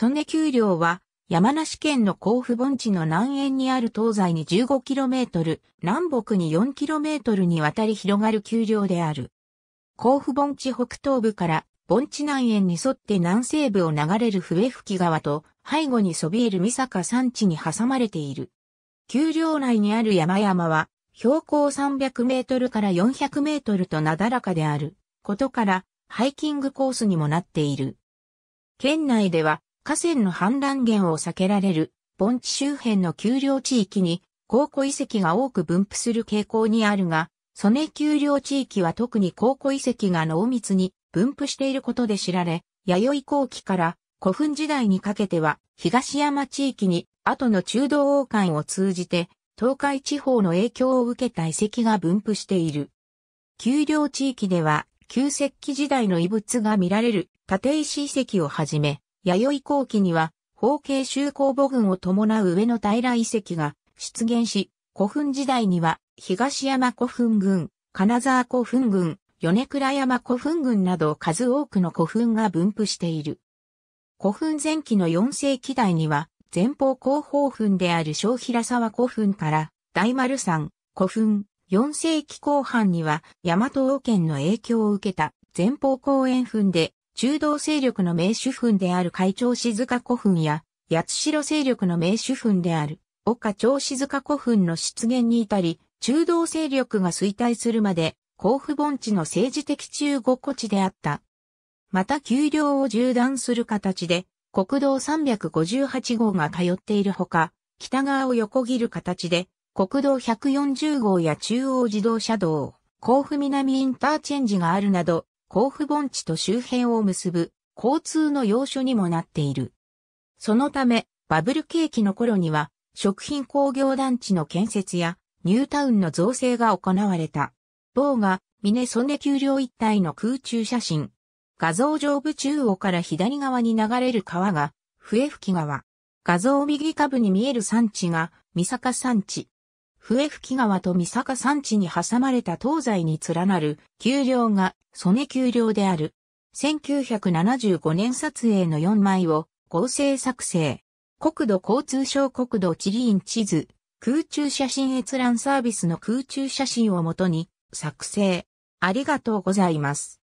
曽根丘陵は、山梨県の甲府盆地の南縁にある東西に 15km、南北に 4km にわたり広がる丘陵である。甲府盆地北東部から盆地南縁に沿って南西部を流れる笛吹川と背後にそびえる三坂山地に挟まれている。丘陵内にある山々は標高300メートルから400メートルとなだらかであることからハイキングコースにもなっている。県内では河川の氾濫源を避けられる盆地周辺の丘陵地域に考古遺跡が多く分布する傾向にあるが、曽根丘陵地域は特に考古遺跡が濃密に分布していることで知られ、弥生後期から古墳時代にかけては東山地域に後の中道王冠を通じて東海地方の影響を受けた遺跡が分布している。丘陵地域では旧石器時代の遺物が見られる立石遺跡をはじめ弥生後期には、方形周公母群を伴う上の平遺跡が出現し、古墳時代には、東山古墳群、金沢古墳群、米倉山古墳群など数多くの古墳が分布している。古墳前期の4世紀代には、前方後方墳である小平沢古墳から大丸山古墳、4世紀後半には、大和王権の影響を受けた前方後円墳で中道勢力の名手墳である海町静香古墳や、八代勢力の名手墳である、岡町静香古墳の出現に至り、中道勢力が衰退するまで、甲府盆地の政治的中国古地であった。また丘陵を縦断する形で、国道358号が通っているほか、北側を横切る形で、国道140号や中央自動車道、甲府南インターチェンジがあるなど、甲府盆地と周辺を結ぶ交通の要所にもなっている。そのため、バブル景気の頃には、食品工業団地の建設や、ニュータウンの造成が行われた。某が、ミネソネ丘陵一帯の空中写真。画像上部中央から左側に流れる川が、笛吹川。画像右下部に見える山地が、三坂山地。笛吹川と三坂山地に挟まれた東西に連なる丘陵が曽根丘陵である。1975年撮影の4枚を合成作成。国土交通省国土地理院地図、空中写真閲覧サービスの空中写真をもとに作成。ありがとうございます。